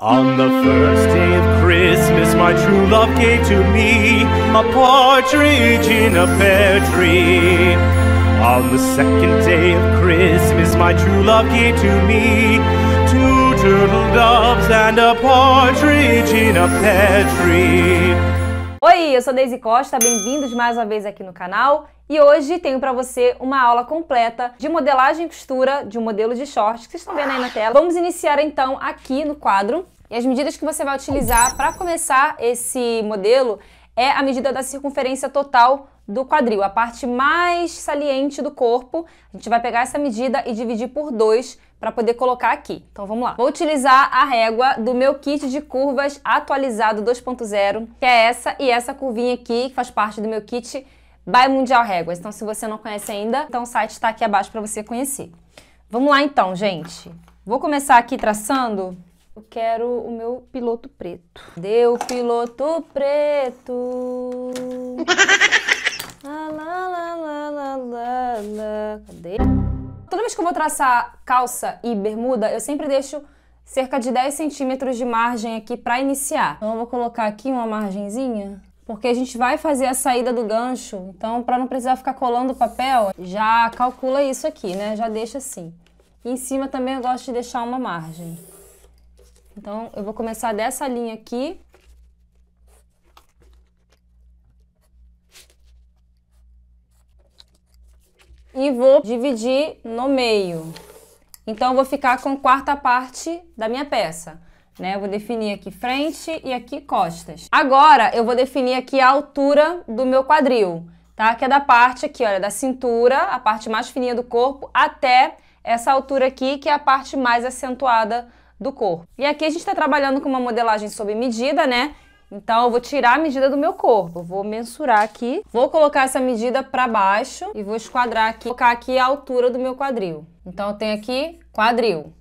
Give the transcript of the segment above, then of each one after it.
On the first day of Christmas, my true love gave to me a partridge in a pear tree. On the second day of Christmas, my true love gave to me two turtle doves and a partridge in a pear tree. Oi, eu sou Deise Costa, bem-vindos mais uma vez aqui no canal. E hoje tenho para você uma aula completa de modelagem e costura de um modelo de short que vocês estão vendo aí na tela. Vamos iniciar então aqui no quadro. E as medidas que você vai utilizar para começar esse modelo é a medida da circunferência total do quadril, a parte mais saliente do corpo. A gente vai pegar essa medida e dividir por 2 para poder colocar aqui. Então vamos lá. Vou utilizar a régua do meu kit de curvas atualizado 2.0, que é essa e essa curvinha aqui, que faz parte do meu kit by Mundial Réguas. Então se você não conhece ainda, então o site está aqui abaixo para você conhecer. Vamos lá então, gente. Vou começar aqui traçando eu quero o meu piloto preto. Deu piloto preto. lá, lá, lá, lá, lá, lá. Cadê? Toda vez que eu vou traçar calça e bermuda, eu sempre deixo cerca de 10 centímetros de margem aqui para iniciar. Então eu vou colocar aqui uma margenzinha, porque a gente vai fazer a saída do gancho, então para não precisar ficar colando o papel, já calcula isso aqui, né? Já deixa assim. E em cima também eu gosto de deixar uma margem. Então eu vou começar dessa linha aqui e vou dividir no meio. Então, eu vou ficar com quarta parte da minha peça. Né? Eu vou definir aqui frente e aqui costas. Agora, eu vou definir aqui a altura do meu quadril, tá? Que é da parte aqui, olha, da cintura, a parte mais fininha do corpo, até essa altura aqui, que é a parte mais acentuada do corpo. E aqui a gente está trabalhando com uma modelagem sob medida, né? Então eu vou tirar a medida do meu corpo, vou mensurar aqui, vou colocar essa medida para baixo e vou esquadrar aqui, colocar aqui a altura do meu quadril. Então eu tenho aqui quadril.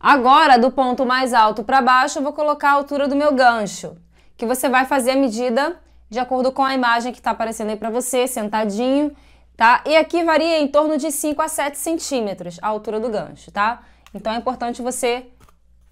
Agora, do ponto mais alto para baixo, eu vou colocar a altura do meu gancho, que você vai fazer a medida de acordo com a imagem que está aparecendo aí para você, sentadinho, tá? E aqui varia em torno de 5 a 7 centímetros a altura do gancho, tá? Então é importante você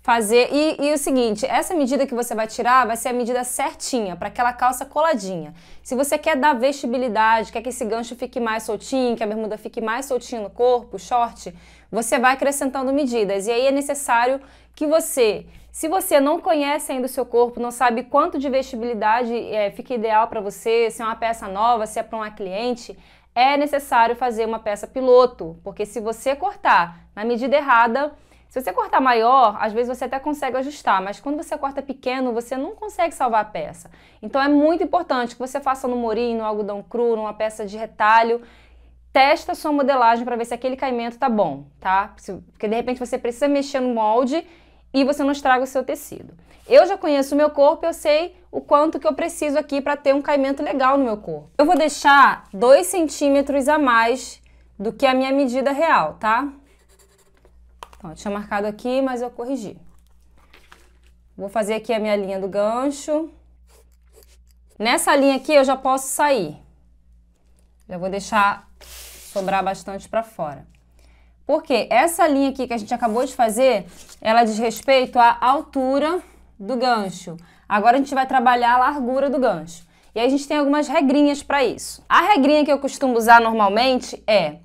fazer. E, e, o seguinte, essa medida que você vai tirar vai ser a medida certinha, para aquela calça coladinha. Se você quer dar vestibilidade, quer que esse gancho fique mais soltinho, que a bermuda fique mais soltinha no corpo, short, você vai acrescentando medidas. E aí é necessário que você, se você não conhece ainda o seu corpo, não sabe quanto de vestibilidade é, fica ideal para você, se é uma peça nova, se é para uma cliente, é necessário fazer uma peça piloto, porque se você cortar na medida errada, se você cortar maior, às vezes você até consegue ajustar, mas quando você corta pequeno, você não consegue salvar a peça. Então é muito importante que você faça no morim, no algodão cru, numa peça de retalho, testa a sua modelagem para ver se aquele caimento tá bom, tá? Porque de repente você precisa mexer no molde e você não estraga o seu tecido. Eu já conheço o meu corpo, eu sei o quanto que eu preciso aqui para ter um caimento legal no meu corpo. Eu vou deixar 2 centímetros a mais do que a minha medida real, tá? Ó, tinha marcado aqui, mas eu corrigi. Vou fazer aqui a minha linha do gancho. Nessa linha aqui eu já posso sair. Já vou deixar sobrar bastante para fora. Porque essa linha aqui que a gente acabou de fazer, ela diz respeito à altura do gancho. Agora a gente vai trabalhar a largura do gancho. E aí a gente tem algumas regrinhas para isso. A regrinha que eu costumo usar normalmente é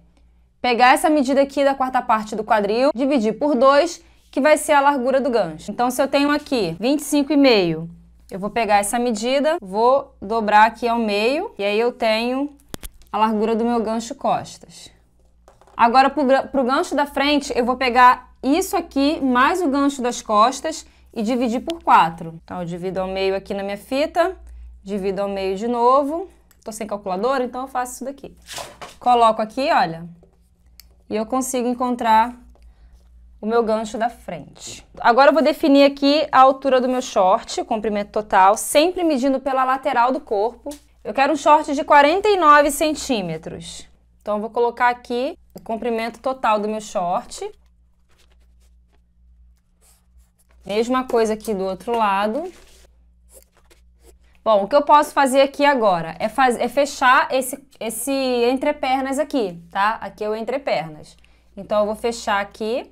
pegar essa medida aqui da quarta parte do quadril, dividir por 2, que vai ser a largura do gancho. Então, se eu tenho aqui 25,5, eu vou pegar essa medida, vou dobrar aqui ao meio, e aí eu tenho a largura do meu gancho costas. Agora, para o gancho da frente, eu vou pegar isso aqui mais o gancho das costas e dividir por 4. Então, eu divido ao meio aqui na minha fita, divido ao meio de novo. Estou sem calculadora, então eu faço isso daqui. Coloco aqui, olha, e eu consigo encontrar o meu gancho da frente. Agora eu vou definir aqui a altura do meu short, o comprimento total, sempre medindo pela lateral do corpo. Eu quero um short de 49 centímetros. Então eu vou colocar aqui o comprimento total do meu short. Mesma coisa aqui do outro lado. Bom, o que eu posso fazer aqui agora é, faz, é fechar esse, esse entrepernas aqui, tá? Aqui é o entrepernas. Então, eu vou fechar aqui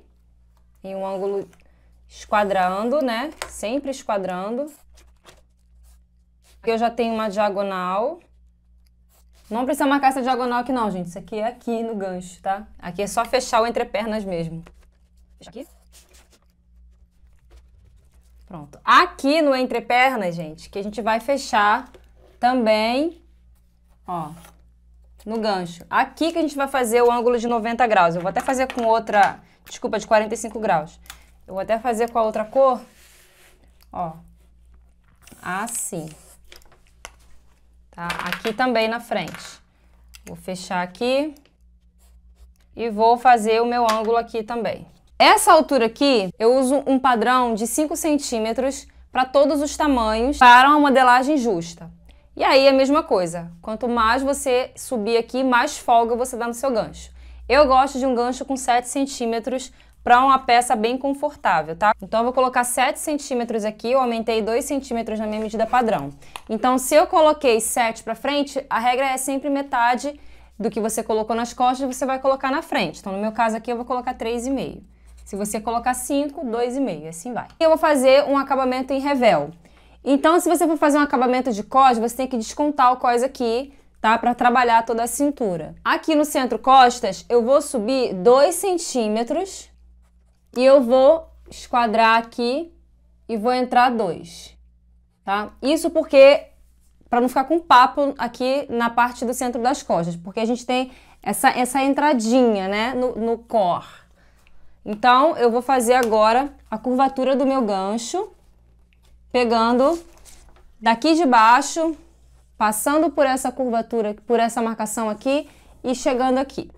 em um ângulo esquadrando, né? Sempre esquadrando. Aqui eu já tenho uma diagonal. Não precisa marcar essa diagonal aqui não, gente. Isso aqui é aqui no gancho, tá? Aqui é só fechar o entrepernas mesmo. Aqui. Pronto. Aqui no pernas, gente, que a gente vai fechar também, ó, no gancho. Aqui que a gente vai fazer o ângulo de 90 graus. Eu vou até fazer com outra, desculpa, de 45 graus. Eu vou até fazer com a outra cor, ó, assim. Tá? Aqui também na frente. Vou fechar aqui e vou fazer o meu ângulo aqui também. Essa altura aqui, eu uso um padrão de 5 centímetros para todos os tamanhos para uma modelagem justa. E aí a mesma coisa, quanto mais você subir aqui, mais folga você dá no seu gancho. Eu gosto de um gancho com 7 centímetros para uma peça bem confortável, tá? Então eu vou colocar 7 centímetros aqui, eu aumentei 2 centímetros na minha medida padrão. Então se eu coloquei 7 para frente, a regra é sempre metade do que você colocou nas costas, você vai colocar na frente. Então no meu caso aqui eu vou colocar 3,5. Se você colocar 5, 2,5 e assim vai. E eu vou fazer um acabamento em revel. Então, se você for fazer um acabamento de cos, você tem que descontar o cos aqui, tá? Para trabalhar toda a cintura. Aqui no centro costas, eu vou subir 2 centímetros e eu vou esquadrar aqui e vou entrar 2, tá? Isso porque para não ficar com papo aqui na parte do centro das costas, porque a gente tem essa, essa entradinha, né, no, no core. Então, eu vou fazer agora a curvatura do meu gancho, pegando daqui de baixo, passando por essa curvatura, por essa marcação aqui e chegando aqui.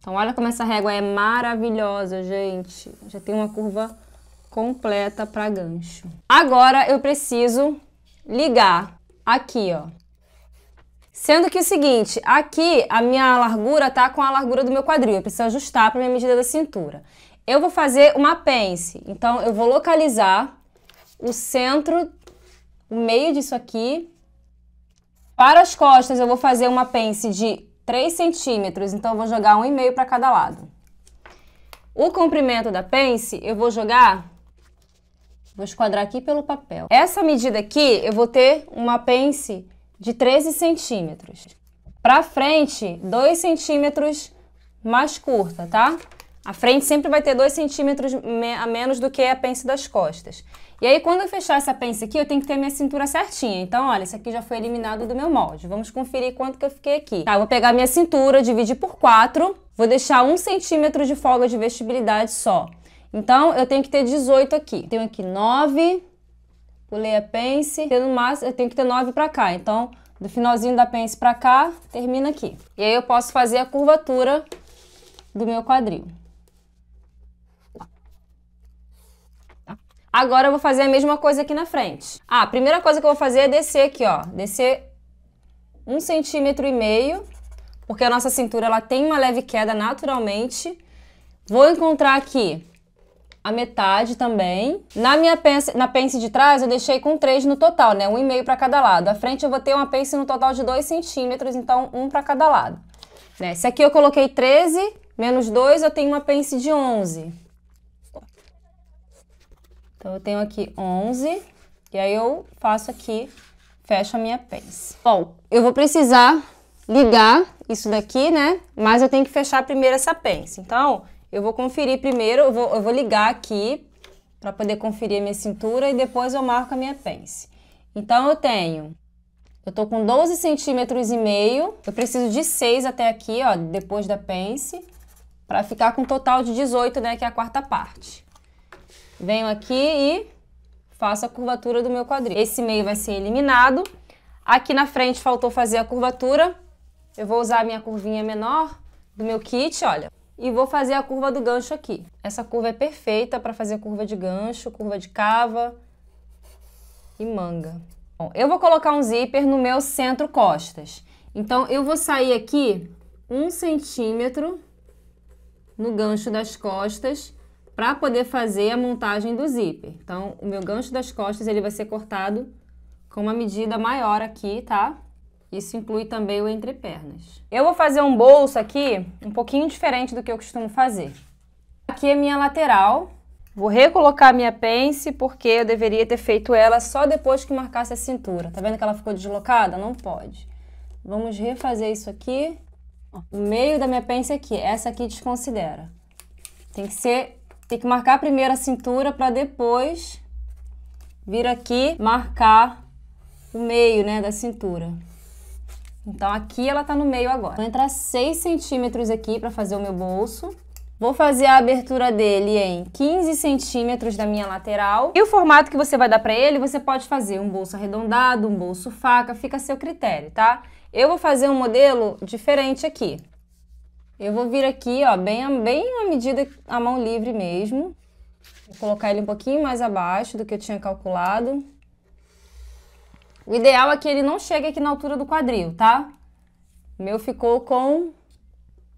Então, olha como essa régua é maravilhosa, gente. Já tem uma curva completa para gancho. Agora, eu preciso ligar aqui, ó, Sendo que o seguinte, aqui a minha largura tá com a largura do meu quadril, eu preciso ajustar para minha medida da cintura. Eu vou fazer uma pence, então eu vou localizar o centro, o meio disso aqui. Para as costas eu vou fazer uma pence de 3 centímetros, então eu vou jogar 1,5 para cada lado. O comprimento da pence eu vou jogar, vou esquadrar aqui pelo papel. Essa medida aqui eu vou ter uma pence de 13 centímetros. Para frente, 2 centímetros mais curta, tá? A frente sempre vai ter 2 centímetros a menos do que a pence das costas. E aí, quando eu fechar essa pence aqui, eu tenho que ter minha cintura certinha. Então, olha, isso aqui já foi eliminado do meu molde. Vamos conferir quanto que eu fiquei aqui. Tá, eu vou pegar minha cintura, dividir por 4, vou deixar 1 um centímetro de folga de vestibilidade só. Então, eu tenho que ter 18 aqui. Tenho aqui 9, o a Pence, no máximo, eu tenho que ter 9 para cá. Então, do finalzinho da pence para cá, termina aqui. E aí eu posso fazer a curvatura do meu quadril. Agora eu vou fazer a mesma coisa aqui na frente. Ah, a primeira coisa que eu vou fazer é descer aqui, ó. Descer um centímetro e meio, porque a nossa cintura ela tem uma leve queda naturalmente. Vou encontrar aqui a metade também. Na minha pence, na pence de trás, eu deixei com três no total, né? um e meio para cada lado. A frente eu vou ter uma pence no total de 2 centímetros, então um para cada lado. Né? Se aqui eu coloquei 13, menos 2, eu tenho uma pence de 11. Então eu tenho aqui 11, e aí eu faço aqui, fecho a minha pence. Bom, eu vou precisar ligar isso daqui, né? Mas eu tenho que fechar primeiro essa pence. Então, eu vou conferir primeiro, eu vou, eu vou ligar aqui para poder conferir a minha cintura e depois eu marco a minha pence. Então eu tenho, eu tô com 12 centímetros e meio, eu preciso de 6 até aqui, ó, depois da pence, para ficar com um total de 18, né, que é a quarta parte. Venho aqui e faço a curvatura do meu quadril. Esse meio vai ser eliminado. Aqui na frente faltou fazer a curvatura. Eu vou usar a minha curvinha menor do meu kit, olha e vou fazer a curva do gancho aqui. Essa curva é perfeita para fazer curva de gancho, curva de cava e manga. Bom, eu vou colocar um zíper no meu centro costas. Então, eu vou sair aqui um centímetro no gancho das costas para poder fazer a montagem do zíper. Então, o meu gancho das costas ele vai ser cortado com uma medida maior aqui, tá? Isso inclui também o entrepernas. Eu vou fazer um bolso aqui um pouquinho diferente do que eu costumo fazer. Aqui é minha lateral. Vou recolocar minha pence porque eu deveria ter feito ela só depois que marcasse a cintura. Tá vendo que ela ficou deslocada? Não pode. Vamos refazer isso aqui. O meio da minha pence aqui. Essa aqui desconsidera. Tem que ser... Tem que marcar primeiro a cintura para depois vir aqui marcar o meio, né, da cintura. Então aqui ela tá no meio agora. Vou entrar 6 centímetros aqui para fazer o meu bolso. Vou fazer a abertura dele em 15 centímetros da minha lateral. E o formato que você vai dar para ele, você pode fazer um bolso arredondado, um bolso faca, fica a seu critério, tá? Eu vou fazer um modelo diferente aqui. Eu vou vir aqui, ó, bem, bem uma medida a mão livre mesmo. Vou colocar ele um pouquinho mais abaixo do que eu tinha calculado. O ideal é que ele não chegue aqui na altura do quadril, tá? O meu ficou com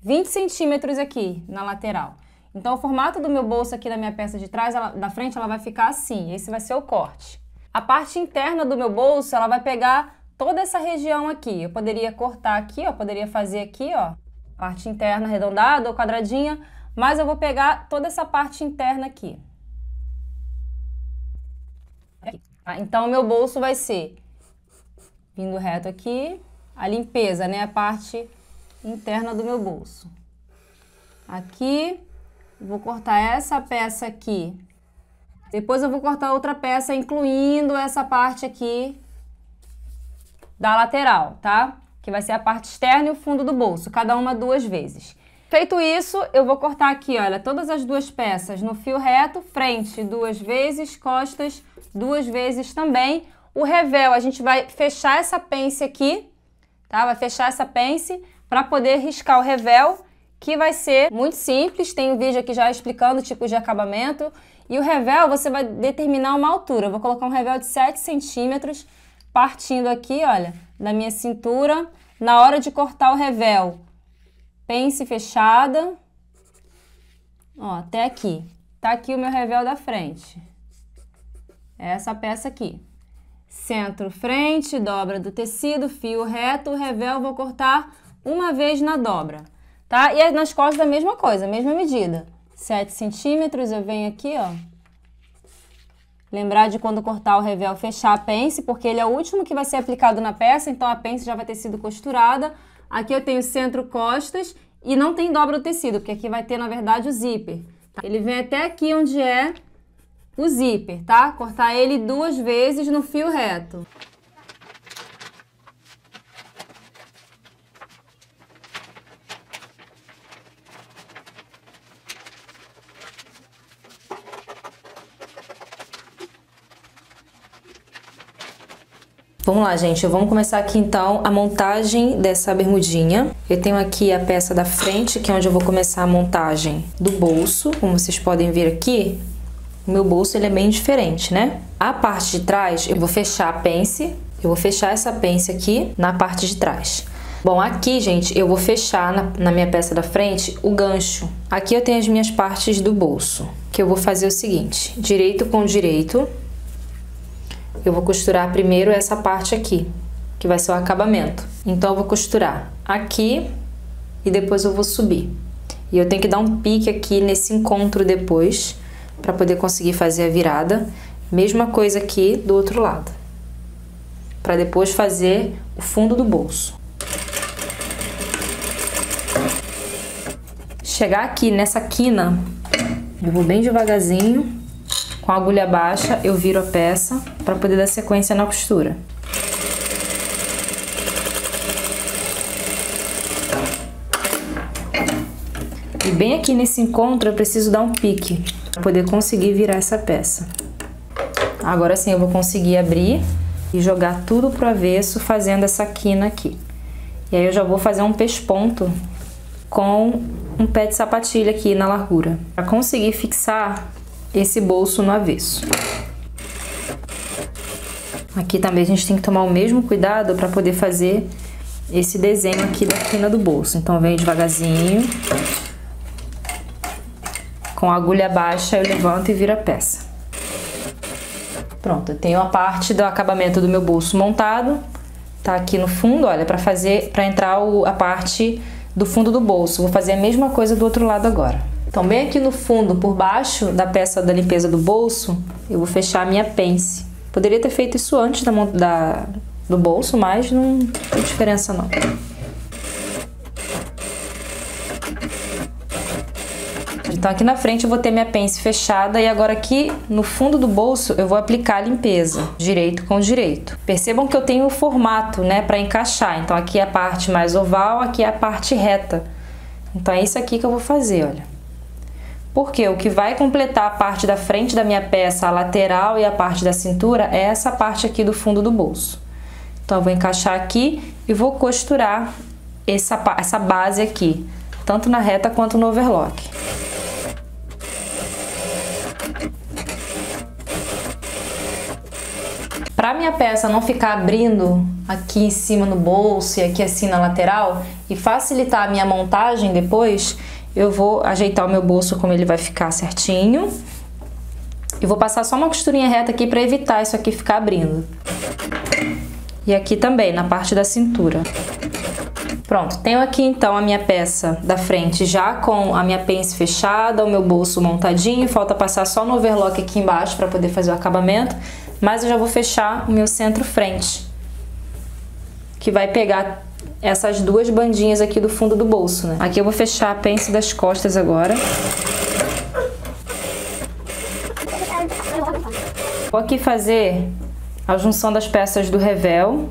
20 centímetros aqui na lateral. Então, o formato do meu bolso aqui da minha peça de trás, ela, da frente, ela vai ficar assim. Esse vai ser o corte. A parte interna do meu bolso, ela vai pegar toda essa região aqui. Eu poderia cortar aqui, ó, poderia fazer aqui, ó, parte interna arredondada ou quadradinha, mas eu vou pegar toda essa parte interna aqui. aqui. Então, o meu bolso vai ser vindo reto aqui, a limpeza, né? A parte interna do meu bolso. Aqui, vou cortar essa peça aqui. Depois eu vou cortar outra peça, incluindo essa parte aqui da lateral, tá? Que vai ser a parte externa e o fundo do bolso, cada uma duas vezes. Feito isso, eu vou cortar aqui, olha, todas as duas peças no fio reto, frente duas vezes, costas duas vezes também, o revel, a gente vai fechar essa pence aqui, tá? Vai fechar essa pence para poder riscar o revel, que vai ser muito simples. Tem um vídeo aqui já explicando tipos de acabamento. E o revel, você vai determinar uma altura. Eu vou colocar um revel de 7 centímetros, partindo aqui, olha, da minha cintura. Na hora de cortar o revel, pence fechada, ó, até aqui. Tá aqui o meu revel da frente. É essa peça aqui. Centro, frente, dobra do tecido, fio reto, revel, vou cortar uma vez na dobra, tá? E é nas costas a mesma coisa, mesma medida. 7 centímetros, eu venho aqui, ó. Lembrar de quando cortar o revel, fechar a pence, porque ele é o último que vai ser aplicado na peça, então a pence já vai ter sido costurada. Aqui eu tenho centro costas e não tem dobra do tecido, porque aqui vai ter, na verdade, o zíper. Ele vem até aqui onde é o zíper, tá? Cortar ele duas vezes no fio reto. Vamos lá, gente. Vamos começar aqui então a montagem dessa bermudinha. Eu tenho aqui a peça da frente, que é onde eu vou começar a montagem do bolso. Como vocês podem ver aqui, o meu bolso ele é bem diferente, né? A parte de trás eu vou fechar a pence, eu vou fechar essa pence aqui na parte de trás. Bom, aqui, gente, eu vou fechar na, na, minha peça da frente o gancho. Aqui eu tenho as minhas partes do bolso, que eu vou fazer o seguinte, direito com direito, eu vou costurar primeiro essa parte aqui, que vai ser o acabamento. Então, eu vou costurar aqui e depois eu vou subir. E eu tenho que dar um pique aqui nesse encontro depois, para poder conseguir fazer a virada. Mesma coisa aqui do outro lado, para depois fazer o fundo do bolso. Chegar aqui nessa quina, eu vou bem devagarzinho, com a agulha baixa eu viro a peça para poder dar sequência na costura. bem aqui nesse encontro, eu preciso dar um pique para poder conseguir virar essa peça. Agora sim eu vou conseguir abrir e jogar tudo pro avesso fazendo essa quina aqui. E aí eu já vou fazer um pesponto com um pé de sapatilha aqui na largura, para conseguir fixar esse bolso no avesso. Aqui também a gente tem que tomar o mesmo cuidado para poder fazer esse desenho aqui da quina do bolso. Então vem devagarzinho. Com a agulha baixa eu levanto e viro a peça. Pronto, eu tenho a parte do acabamento do meu bolso montado. Tá aqui no fundo, olha, para fazer, para entrar o, a parte do fundo do bolso. Vou fazer a mesma coisa do outro lado agora. Então, bem aqui no fundo, por baixo da peça da limpeza do bolso, eu vou fechar a minha pence. Poderia ter feito isso antes da, da do bolso, mas não tem diferença não. Então aqui na frente eu vou ter minha pence fechada e agora aqui no fundo do bolso eu vou aplicar a limpeza, direito com direito. Percebam que eu tenho o formato, né, para encaixar. Então aqui é a parte mais oval, aqui é a parte reta. Então é isso aqui que eu vou fazer, olha. Porque o que vai completar a parte da frente da minha peça, a lateral e a parte da cintura, é essa parte aqui do fundo do bolso. Então, eu vou encaixar aqui e vou costurar essa, essa base aqui, tanto na reta quanto no overlock. para minha peça não ficar abrindo aqui em cima no bolso e aqui assim na lateral e facilitar a minha montagem depois, eu vou ajeitar o meu bolso como ele vai ficar certinho. E vou passar só uma costurinha reta aqui para evitar isso aqui ficar abrindo. E aqui também, na parte da cintura. Pronto, tenho aqui então a minha peça da frente já com a minha pence fechada, o meu bolso montadinho, falta passar só no overlock aqui embaixo para poder fazer o acabamento mas eu já vou fechar o meu centro frente, que vai pegar essas duas bandinhas aqui do fundo do bolso, né? Aqui eu vou fechar a pence das costas agora. Vou aqui fazer a junção das peças do revel.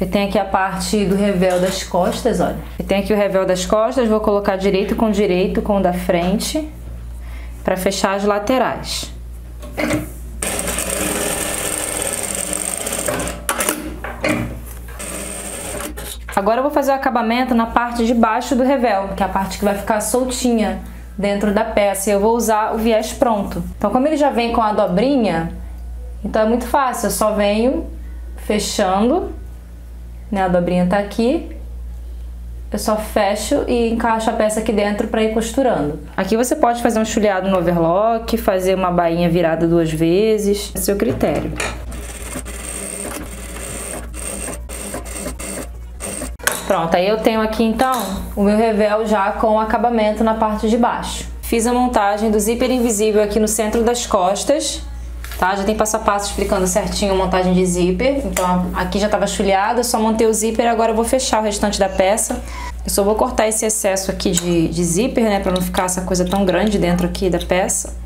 Eu tenho aqui a parte do revel das costas, olha. Eu tenho aqui o revel das costas, vou colocar direito com direito com o da frente para fechar as laterais. Agora eu vou fazer o acabamento na parte de baixo do revel, que é a parte que vai ficar soltinha dentro da peça. E eu vou usar o viés pronto. Então como ele já vem com a dobrinha, então é muito fácil. Eu só venho fechando, né? A dobrinha tá aqui. Eu só fecho e encaixo a peça aqui dentro para ir costurando. Aqui você pode fazer um chulhado no overlock, fazer uma bainha virada duas vezes, é seu critério. Pronto, aí eu tenho aqui então o meu revel já com acabamento na parte de baixo. Fiz a montagem do zíper invisível aqui no centro das costas, tá? Já tem passo a passo explicando certinho a montagem de zíper. Então aqui já estava chulhada, só montei o zíper, agora eu vou fechar o restante da peça. Eu só vou cortar esse excesso aqui de, de zíper, né, para não ficar essa coisa tão grande dentro aqui da peça.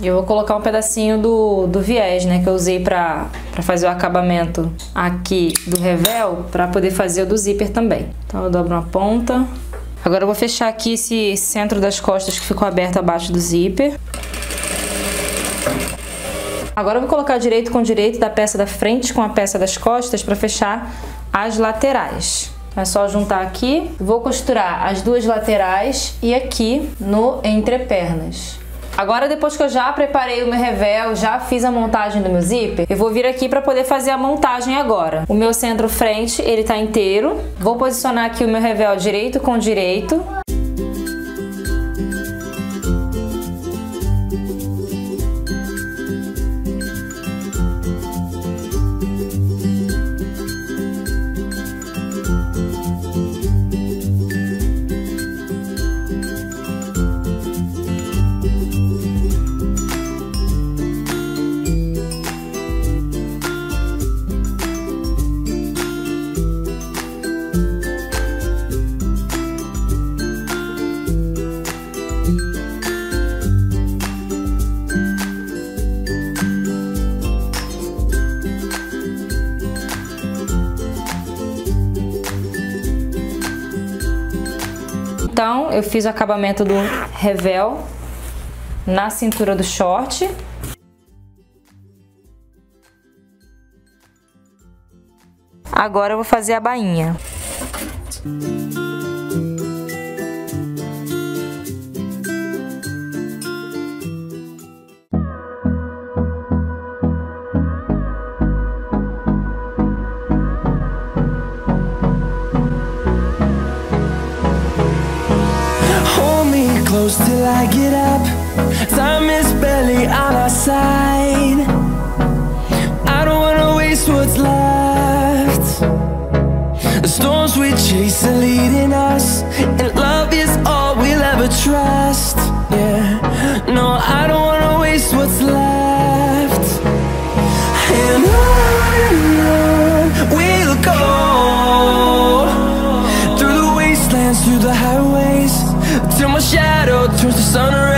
E eu vou colocar um pedacinho do, do viés, né, que eu usei para fazer o acabamento aqui do revel, para poder fazer o do zíper também. Então eu dobro uma ponta. Agora eu vou fechar aqui esse centro das costas que ficou aberto abaixo do zíper. Agora eu vou colocar direito com direito da peça da frente com a peça das costas para fechar as laterais. Então, é só juntar aqui. Vou costurar as duas laterais e aqui no entrepernas. Agora depois que eu já preparei o meu revel, já fiz a montagem do meu zíper, eu vou vir aqui para poder fazer a montagem agora. O meu centro frente, ele tá inteiro. Vou posicionar aqui o meu revel direito com direito eu fiz o acabamento do revel na cintura do short. Agora eu vou fazer a bainha. I don't wanna waste what's left The storms we chase are leading us And love is all we'll ever trust Yeah, no, I don't wanna waste what's left And on we'll go Through the wastelands, through the highways Till my shadow turns to sun